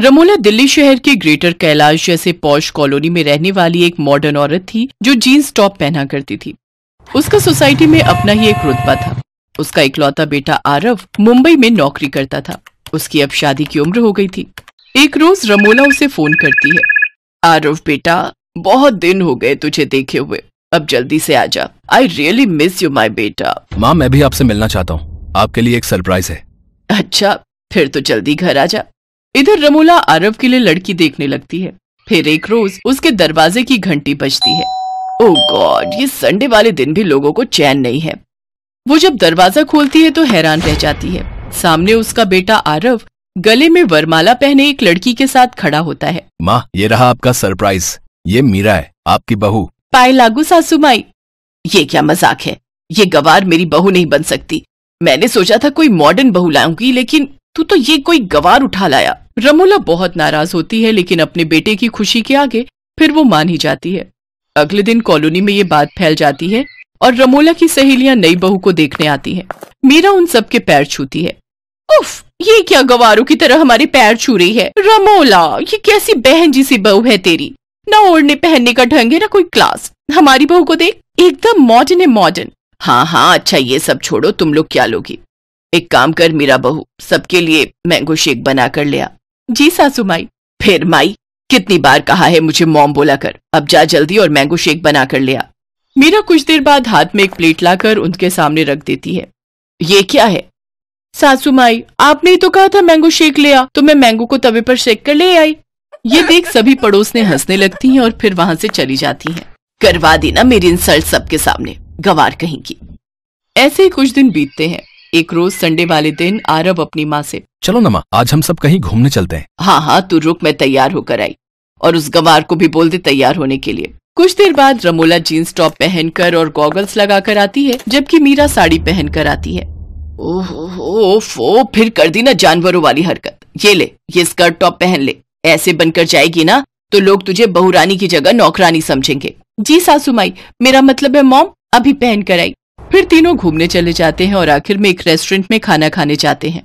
रमोला दिल्ली शहर के ग्रेटर कैलाश जैसे पौश कॉलोनी में रहने वाली एक मॉडर्न औरत थी जो जीन्स टॉप पहना करती थी उसका सोसाइटी में अपना ही एक रुतबा था उसका इकलौता बेटा आरव मुंबई में नौकरी करता था उसकी अब शादी की उम्र हो गई थी एक रोज रमोला उसे फोन करती है आरव बेटा बहुत दिन हो गए तुझे देखे हुए अब जल्दी से जा I really miss you my बेटा माँ मैं भी आपसे मिलना चाहता हूँ आपके लिए एक सरप्राइज है अच्छा फिर तो जल्दी घर आ जा इधर रमूला अरब के लिए लड़की देखने लगती है फिर एक रोज उसके दरवाजे की घंटी बजती है ओ oh गॉड ये संडे वाले दिन भी लोगों को चैन नहीं है वो जब दरवाजा खोलती है तो हैरान रह जाती है सामने उसका बेटा आरव गले में वरमाला पहने एक लड़की के साथ खड़ा होता है माँ ये रहा आपका सरप्राइज ये मीरा है आपकी बहू पाए लागू सासू माई ये क्या मजाक है ये गवार मेरी बहू नहीं बन सकती मैंने सोचा था कोई मॉडर्न बहू लाऊंगी लेकिन तू तो ये कोई गवार उठा लाया रमोला बहुत नाराज होती है लेकिन अपने बेटे की खुशी के आगे फिर वो मान ही जाती है अगले दिन कॉलोनी में ये बात फैल जाती है और रमोला की सहेलियां नई बहू को देखने आती हैं। मीरा उन सबके पैर छूती है उफ ये क्या गवारों की तरह हमारे पैर छू रही है रमोला ये कैसी बहन जी सी बहू है तेरी ना ओढ़ने पहनने का ढंग है ना कोई क्लास हमारी बहू को देख एकदम मॉडर्न है मॉडर्न हाँ हाँ अच्छा ये सब छोड़ो तुम लोग क्या लोगी एक काम कर मीरा बहू सबके लिए मैंगो शेक बना कर लिया जी सासू माई फिर माई कितनी बार कहा है मुझे मोम बोला कर अब जा जल्दी और मैंगो शेक बना कर लिया मीरा कुछ देर बाद हाथ में एक प्लेट लाकर उनके सामने रख देती है ये क्या है सासू माई आपने ही तो कहा था मैंगो शेक ले आ तो मैं मैंगो को तवे पर शेक कर ले आई ये देख सभी पड़ोस ने हंसने लगती हैं और फिर वहां से चली जाती हैं करवा देना मेरी इंसल्ट सबके सामने गवार कहीं की ऐसे ही कुछ दिन बीतते हैं एक रोज संडे वाले दिन आरब अपनी माँ से चलो नमा आज हम सब कहीं घूमने चलते हैं हाँ हाँ तू रुक मैं तैयार होकर आई और उस गवार को भी बोल दे तैयार होने के लिए कुछ देर बाद रमोला जीन्स टॉप पहनकर और गॉगल्स लगाकर आती है जबकि मीरा साड़ी पहनकर आती है ओह ओह फिर कर दी ना जानवरों वाली हरकत ये ले ये स्कर्ट टॉप पहन ले ऐसे बनकर जाएगी ना तो लोग तुझे बहुरानी की जगह नौकरानी समझेंगे जी सासू माई मेरा मतलब है मॉम अभी पहन कर आई फिर तीनों घूमने चले जाते हैं और आखिर में एक रेस्टोरेंट में खाना खाने जाते हैं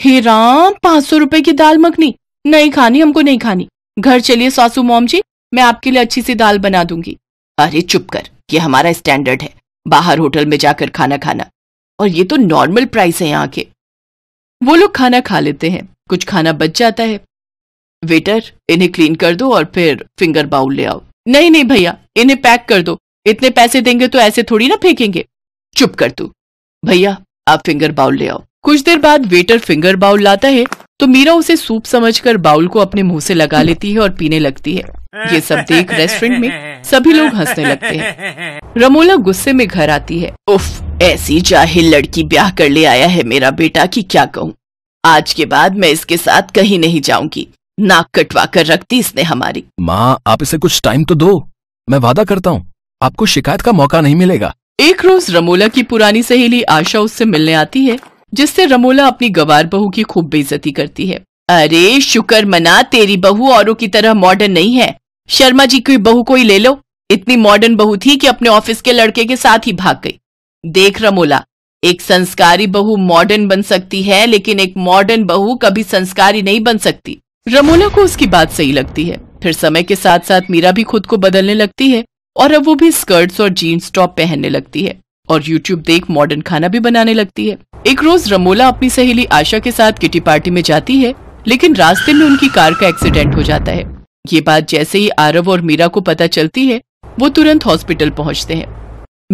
हे राम पांच सौ रुपए की दाल मखनी नहीं खानी हमको नहीं खानी घर चलिए सासू मोम जी मैं आपके लिए अच्छी सी दाल बना दूंगी अरे चुप कर ये हमारा स्टैंडर्ड है बाहर होटल में जाकर खाना खाना और ये तो नॉर्मल प्राइस है यहाँ के वो लोग खाना खा लेते हैं कुछ खाना बच जाता है वेटर इन्हें क्लीन कर दो और फिर फिंगर बाउल ले आओ नहीं नहीं भैया इन्हें पैक कर दो इतने पैसे देंगे तो ऐसे थोड़ी ना फेंकेंगे चुप कर तू भैया आप फिंगर बाउल ले आओ कुछ देर बाद वेटर फिंगर बाउल लाता है तो मीरा उसे सूप समझकर बाउल को अपने मुंह से लगा लेती है और पीने लगती है ये सब देख रेस्टोरेंट में सभी लोग हंसने लगते हैं रमोला गुस्से में घर आती है उफ ऐसी जाहिल लड़की ब्याह कर ले आया है मेरा बेटा की क्या कहूँ आज के बाद मैं इसके साथ कहीं नहीं जाऊंगी नाक कटवा कर रखती इसने हमारी माँ आप इसे कुछ टाइम तो दो मैं वादा करता हूँ आपको शिकायत का मौका नहीं मिलेगा एक रोज रमोला की पुरानी सहेली आशा उससे मिलने आती है जिससे रमोला अपनी गवार बहू की खूब बेजती करती है अरे शुक्र मना तेरी बहू औरों की तरह मॉडर्न नहीं है शर्मा जी की बहू को ही ले लो इतनी मॉडर्न बहू थी कि अपने ऑफिस के लड़के के साथ ही भाग गई देख रमोला एक संस्कारी बहू मॉडर्न बन सकती है लेकिन एक मॉडर्न बहू कभी संस्कारी नहीं बन सकती रमोला को उसकी बात सही लगती है फिर समय के साथ साथ मीरा भी खुद को बदलने लगती है और अब वो भी स्कर्ट्स और जीन्स टॉप पहनने लगती है और यूट्यूब देख मॉडर्न खाना भी बनाने लगती है एक रोज रमोला अपनी सहेली आशा के साथ किटी पार्टी में जाती है लेकिन रास्ते में उनकी कार का एक्सीडेंट हो जाता है ये बात जैसे ही आरव और मीरा को पता चलती है वो तुरंत हॉस्पिटल पहुंचते हैं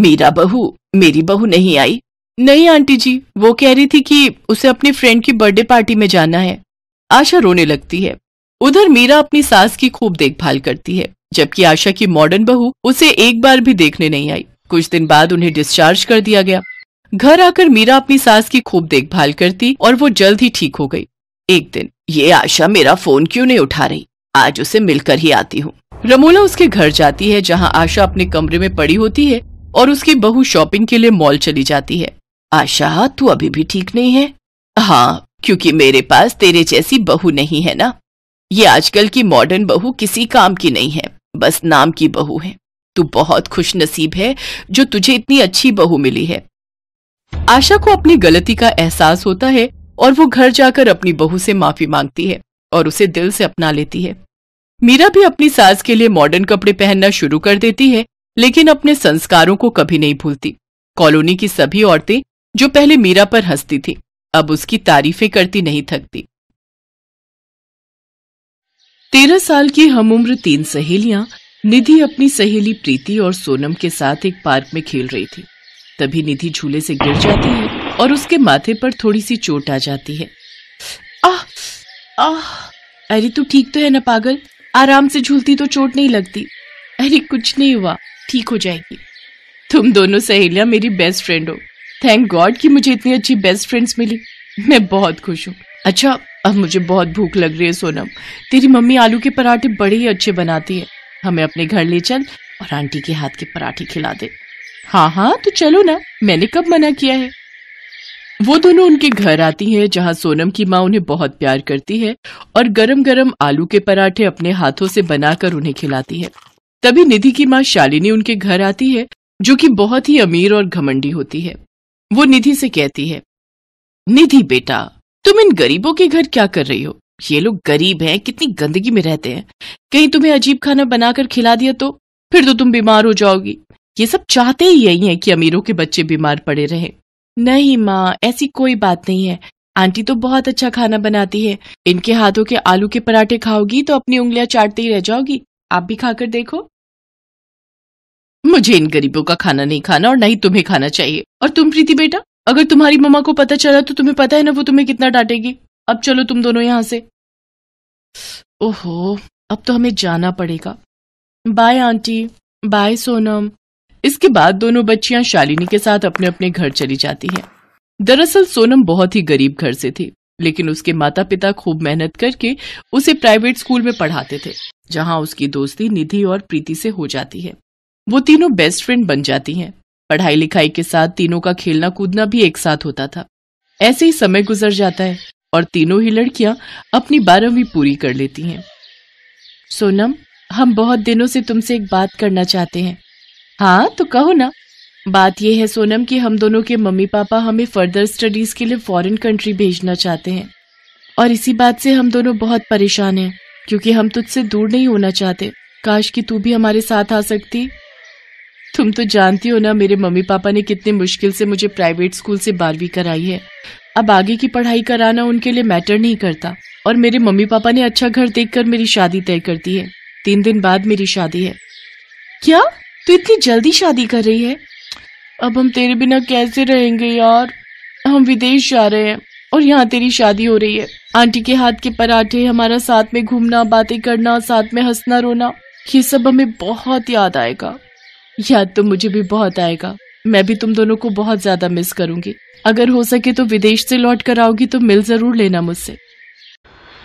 मीरा बहू मेरी बहू नहीं आई नहीं आंटी जी वो कह रही थी कि उसे अपने फ्रेंड की बर्थडे पार्टी में जाना है आशा रोने लगती है उधर मीरा अपनी सास की खूब देखभाल करती है जबकि आशा की मॉडर्न बहू उसे एक बार भी देखने नहीं आई कुछ दिन बाद उन्हें डिस्चार्ज कर दिया गया घर आकर मीरा अपनी सास की खूब देखभाल करती और वो जल्द ही ठीक हो गई एक दिन ये आशा मेरा फोन क्यों नहीं उठा रही आज उसे मिलकर ही आती हूँ रमोला उसके घर जाती है जहाँ आशा अपने कमरे में पड़ी होती है और उसकी बहू शॉपिंग के लिए मॉल चली जाती है आशा तू अभी भी ठीक नहीं है हाँ क्योंकि मेरे पास तेरे जैसी बहू नहीं है ना ये आजकल की मॉडर्न बहू किसी काम की नहीं है बस नाम की बहू है तू बहुत खुश नसीब है जो तुझे इतनी अच्छी बहू मिली है आशा को अपनी गलती का एहसास होता है और वो घर जाकर अपनी बहू से माफी मांगती है और उसे दिल से अपना लेती है मीरा भी अपनी सास के लिए मॉडर्न कपड़े पहनना शुरू कर देती है लेकिन अपने संस्कारों को कभी नहीं भूलती कॉलोनी की सभी औरतें जो पहले मीरा पर हंसती थी अब उसकी तारीफें करती नहीं थकती तेरह साल की हम उम्र तीन सहेलियां निधि अपनी सहेली प्रीति और सोनम के साथ एक पार्क में खेल रही थी तभी निधि झूले से गिर जाती है और उसके माथे पर थोड़ी सी चोट आ जाती है आह आह अरे तू ठीक तो है ना पागल आराम से झूलती तो चोट नहीं लगती अरे कुछ नहीं हुआ ठीक हो जाएगी तुम दोनों सहेलियां मेरी बेस्ट फ्रेंड हो थैंक गॉड कि मुझे इतनी अच्छी बेस्ट फ्रेंड्स मिली मैं बहुत खुश हूँ अच्छा अब मुझे बहुत भूख लग रही है सोनम तेरी मम्मी आलू के पराठे बड़े ही अच्छे बनाती है हमें अपने घर ले चल और आंटी के हाथ के पराठे खिला दे हाँ हाँ तो चलो ना मैंने कब मना किया है वो दोनों उनके घर आती हैं जहाँ सोनम की माँ उन्हें बहुत प्यार करती है और गरम गरम आलू के पराठे अपने हाथों से बनाकर उन्हें खिलाती है तभी निधि की माँ शालिनी उनके घर आती है जो कि बहुत ही अमीर और घमंडी होती है वो निधि से कहती है निधि बेटा तुम इन गरीबों के घर क्या कर रही हो ये लोग गरीब हैं कितनी गंदगी में रहते हैं कहीं तुम्हें अजीब खाना बनाकर खिला दिया तो फिर तो तुम बीमार हो जाओगी ये सब चाहते ही यही है कि अमीरों के बच्चे बीमार पड़े रहे नहीं माँ ऐसी कोई बात नहीं है आंटी तो बहुत अच्छा खाना बनाती है इनके हाथों के आलू के पराठे खाओगी तो अपनी उंगलियां चाटते ही रह जाओगी आप भी खाकर देखो मुझे इन गरीबों का खाना नहीं खाना और नहीं ही तुम्हें खाना चाहिए और तुम प्रीति बेटा अगर तुम्हारी मम्मा को पता चला तो तुम्हें पता है ना वो तुम्हें कितना डांटेगी अब चलो तुम दोनों यहां से ओहो अब तो हमें जाना पड़ेगा बाय आंटी बाय सोनम इसके बाद दोनों बच्चियां शालिनी के साथ अपने अपने घर चली जाती हैं दरअसल सोनम बहुत ही गरीब घर से थी लेकिन उसके माता पिता खूब मेहनत करके उसे प्राइवेट स्कूल में पढ़ाते थे जहां उसकी दोस्ती निधि और प्रीति से हो जाती है वो तीनों बेस्ट फ्रेंड बन जाती हैं पढ़ाई लिखाई के साथ तीनों का खेलना कूदना भी एक साथ होता था ऐसे ही समय गुजर जाता है और तीनों ही लड़कियां अपनी बारहवीं पूरी कर लेती हैं सोनम हम बहुत दिनों से तुमसे एक बात करना चाहते हैं हाँ तो कहो ना बात यह है सोनम कि हम दोनों के मम्मी पापा हमें फर्दर स्टडीज के लिए फॉरेन कंट्री भेजना चाहते हैं और इसी बात से हम दोनों बहुत परेशान हैं क्योंकि हम तुझसे दूर नहीं होना चाहते काश कि तू भी हमारे साथ आ सकती तुम तो जानती हो ना मेरे मम्मी पापा ने कितने मुश्किल से मुझे प्राइवेट स्कूल से बारहवीं कराई है अब आगे की पढ़ाई कराना उनके लिए मैटर नहीं करता और मेरे मम्मी पापा ने अच्छा घर देखकर मेरी शादी तय कर दी है तीन दिन बाद मेरी शादी है क्या तू इतनी जल्दी शादी कर रही है अब हम तेरे बिना कैसे रहेंगे यार हम विदेश जा रहे हैं और यहाँ तेरी शादी हो रही है आंटी के हाथ के पराठे हमारा साथ में घूमना बातें करना साथ में हंसना रोना ये सब हमें बहुत याद आएगा याद तो मुझे भी बहुत आएगा मैं भी तुम दोनों को बहुत ज्यादा मिस करूंगी अगर हो सके तो विदेश से लौट कर आओगी तो मिल जरूर लेना मुझसे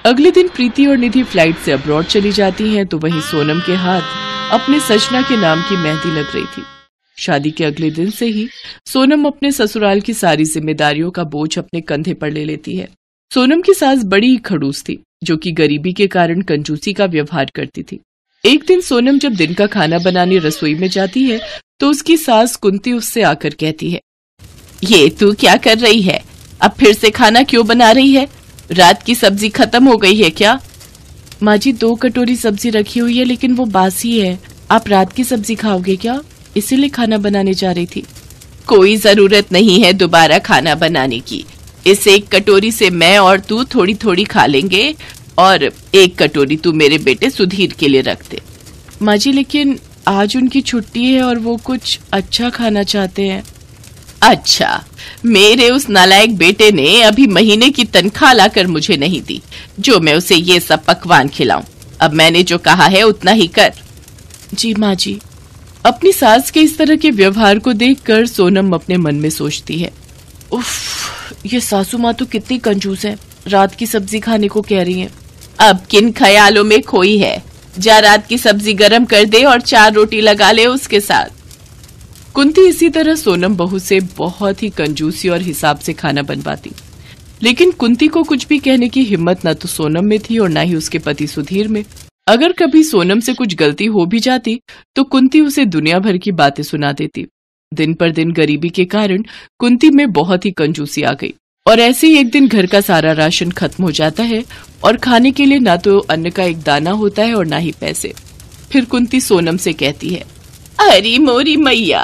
अगले दिन प्रीति और निधि फ्लाइट से अब्रॉड चली जाती हैं तो वहीं सोनम के हाथ अपने सजना के नाम की मेहंदी लग रही थी शादी के अगले दिन से ही सोनम अपने ससुराल की सारी जिम्मेदारियों का बोझ अपने कंधे पर ले लेती है सोनम की सास बड़ी ही खड़ूस थी जो कि गरीबी के कारण कंजूसी का व्यवहार करती थी एक दिन सोनम जब दिन का खाना बनाने रसोई में जाती है तो उसकी सास कुंती उससे आकर कहती है ये तू क्या कर रही है अब फिर से खाना क्यों बना रही है रात की सब्जी खत्म हो गई है क्या माँ जी दो कटोरी सब्जी रखी हुई है लेकिन वो बासी है आप रात की सब्जी खाओगे क्या इसीलिए खाना बनाने जा रही थी कोई जरूरत नहीं है दोबारा खाना बनाने की इस एक कटोरी से मैं और तू थोड़ी थोड़ी खा लेंगे और एक कटोरी तू मेरे बेटे सुधीर के लिए रख दे माँ जी लेकिन आज उनकी छुट्टी है और वो कुछ अच्छा खाना चाहते हैं अच्छा मेरे उस नालायक बेटे ने अभी महीने की तनख्वाह लाकर मुझे नहीं दी जो मैं उसे ये सब पकवान खिलाऊं अब मैंने जो कहा है उतना ही कर जी माँ जी अपनी सास के इस तरह के व्यवहार को देखकर सोनम अपने मन में सोचती है उफ, ये सासू माँ तो कितनी कंजूस है रात की सब्जी खाने को कह रही है अब किन ख्यालों में खोई है जा रात की सब्जी गरम कर दे और चार रोटी लगा ले उसके साथ कुंती इसी तरह सोनम बहू से बहुत ही कंजूसी और हिसाब से खाना बनवाती लेकिन कुंती को कुछ भी कहने की हिम्मत न तो सोनम में थी और न ही उसके पति सुधीर में अगर कभी सोनम से कुछ गलती हो भी जाती तो कुंती उसे दुनिया भर की बातें सुना देती दिन पर दिन गरीबी के कारण कुंती में बहुत ही कंजूसी आ गई और ऐसे ही एक दिन घर का सारा राशन खत्म हो जाता है और खाने के लिए ना तो अन्न का एक दाना होता है और ना ही पैसे फिर कुंती सोनम से कहती है अरे मोरी मैया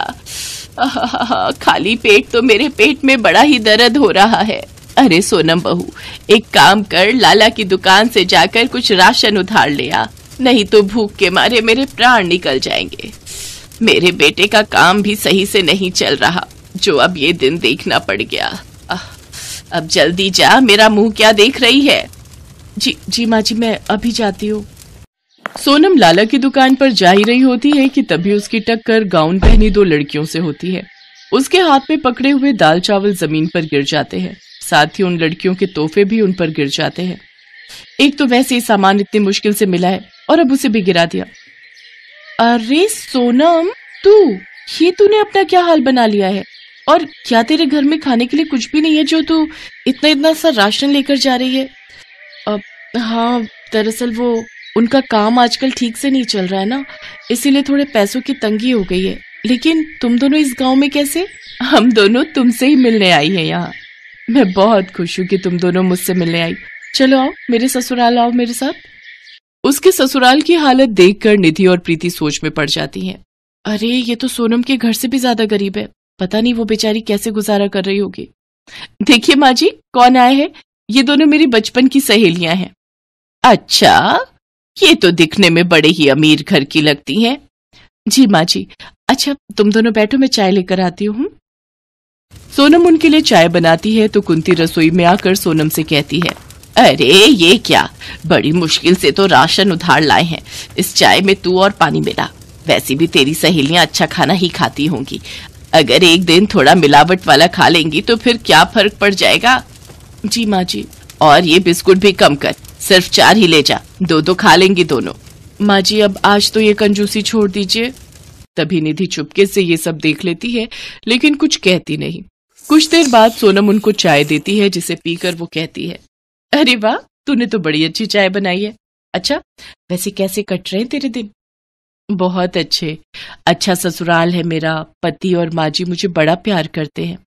खाली पेट तो मेरे पेट में बड़ा ही दर्द हो रहा है अरे सोनम बहू एक काम कर लाला की दुकान से जाकर कुछ राशन उधार ले आ नहीं तो भूख के मारे मेरे प्राण निकल जाएंगे मेरे बेटे का काम भी सही से नहीं चल रहा जो अब ये दिन देखना पड़ गया आ, अब जल्दी जा मेरा मुंह क्या देख रही है जी जी माँ जी मैं अभी जाती हूँ सोनम लाला की दुकान पर जा ही रही होती है कि तभी उसकी टक्कर गाउन पहनी दो लड़कियों से होती है उसके हाथ में पकड़े हुए दाल चावल जमीन पर गिर जाते हैं साथ ही उन लड़कियों के तोहफे भी उन पर गिर जाते हैं एक तो वैसे ही सामान इतनी मुश्किल से मिला है और अब उसे भी गिरा दिया अरे सोनम तू ये तूने अपना क्या हाल बना लिया है और क्या तेरे घर में खाने के लिए कुछ भी नहीं है जो तू इतना इतना सा राशन लेकर जा रही है अब हाँ दरअसल वो उनका काम आजकल ठीक से नहीं चल रहा है ना इसीलिए थोड़े पैसों की तंगी हो गई है लेकिन तुम दोनों इस गांव में कैसे हम दोनों तुमसे ही मिलने आई हैं यहाँ मैं बहुत खुश हूँ कि तुम दोनों मुझसे मिलने आई चलो आओ मेरे ससुराल आओ मेरे साथ उसके ससुराल की हालत देखकर निधि और प्रीति सोच में पड़ जाती हैं अरे ये तो सोनम के घर से भी ज्यादा गरीब है पता नहीं वो बेचारी कैसे गुजारा कर रही होगी देखिए माँ जी कौन आए हैं ये दोनों मेरी बचपन की सहेलियां हैं अच्छा ये तो दिखने में बड़े ही अमीर घर की लगती हैं जी माँ जी अच्छा तुम दोनों बैठो मैं चाय लेकर आती हूँ सोनम उनके लिए चाय बनाती है तो कुंती रसोई में आकर सोनम से कहती है अरे ये क्या बड़ी मुश्किल से तो राशन उधार लाए हैं इस चाय में तू और पानी मिला वैसे भी तेरी सहेलियां अच्छा खाना ही खाती होंगी अगर एक दिन थोड़ा मिलावट वाला खा लेंगी तो फिर क्या फर्क पड़ जाएगा जी माँ जी और ये बिस्कुट भी कम कर सिर्फ चार ही ले जा दो दो खा लेंगी दोनों माँ जी अब आज तो ये कंजूसी छोड़ दीजिए तभी निधि चुपके से ये सब देख लेती है लेकिन कुछ कहती नहीं कुछ देर बाद सोनम उनको चाय देती है जिसे पीकर वो कहती है अरे वाह तूने तो बड़ी अच्छी चाय बनाई है अच्छा वैसे कैसे कट रहे हैं तेरे दिन बहुत अच्छे अच्छा ससुराल है मेरा पति और माँ जी मुझे बड़ा प्यार करते हैं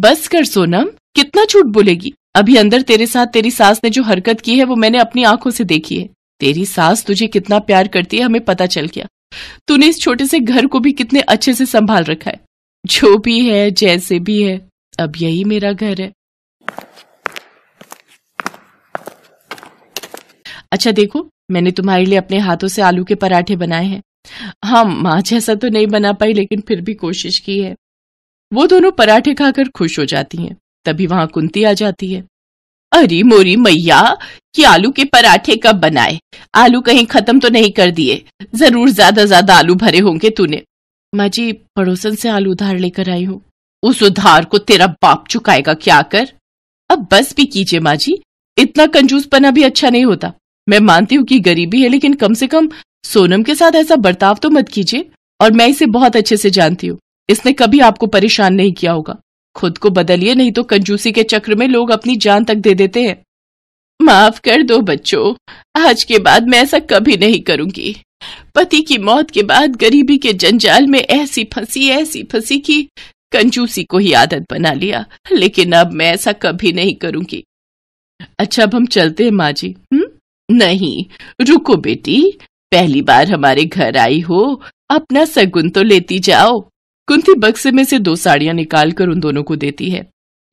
बस कर सोनम कितना झूठ बोलेगी अभी अंदर तेरे साथ तेरी सास ने जो हरकत की है वो मैंने अपनी आंखों से देखी है तेरी सास तुझे कितना प्यार करती है हमें पता चल गया तूने इस छोटे से घर को भी कितने अच्छे से संभाल रखा है जो भी है जैसे भी है अब यही मेरा घर है अच्छा देखो मैंने तुम्हारे लिए अपने हाथों से आलू के पराठे बनाए हैं हाँ माँ जैसा तो नहीं बना पाई लेकिन फिर भी कोशिश की है वो दोनों पराठे खाकर खुश हो जाती हैं तभी वहां कुंती आ जाती है अरे मोरी मैया कि आलू के पराठे कब बनाए आलू कहीं खत्म तो नहीं कर दिए जरूर ज्यादा ज्यादा आलू भरे होंगे तूने माँ जी पड़ोसन से आलू उधार लेकर आई हूँ उस उधार को तेरा बाप चुकाएगा क्या कर अब बस भी कीजिए माँ जी इतना कंजूस पना भी अच्छा नहीं होता मैं मानती हूँ कि गरीबी है लेकिन कम से कम सोनम के साथ ऐसा बर्ताव तो मत कीजिए और मैं इसे बहुत अच्छे से जानती हूँ इसने कभी आपको परेशान नहीं किया होगा खुद को बदलिए नहीं तो कंजूसी के चक्र में लोग अपनी जान तक दे देते हैं माफ कर दो बच्चों आज के बाद मैं ऐसा कभी नहीं करूंगी पति की मौत के बाद गरीबी के जंजाल में ऐसी फंसी ऐसी फंसी की कंजूसी को ही आदत बना लिया लेकिन अब मैं ऐसा कभी नहीं करूंगी अच्छा अब हम चलते हैं माँ जी हम्म नहीं रुको बेटी पहली बार हमारे घर आई हो अपना सगुन तो लेती जाओ कुंती बक्से में से दो साड़ियां निकालकर उन दोनों को देती है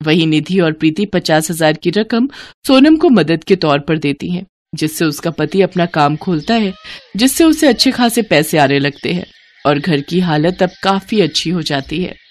वही निधि और प्रीति पचास हजार की रकम सोनम को मदद के तौर पर देती हैं, जिससे उसका पति अपना काम खोलता है जिससे उसे अच्छे खासे पैसे आने लगते हैं और घर की हालत अब काफी अच्छी हो जाती है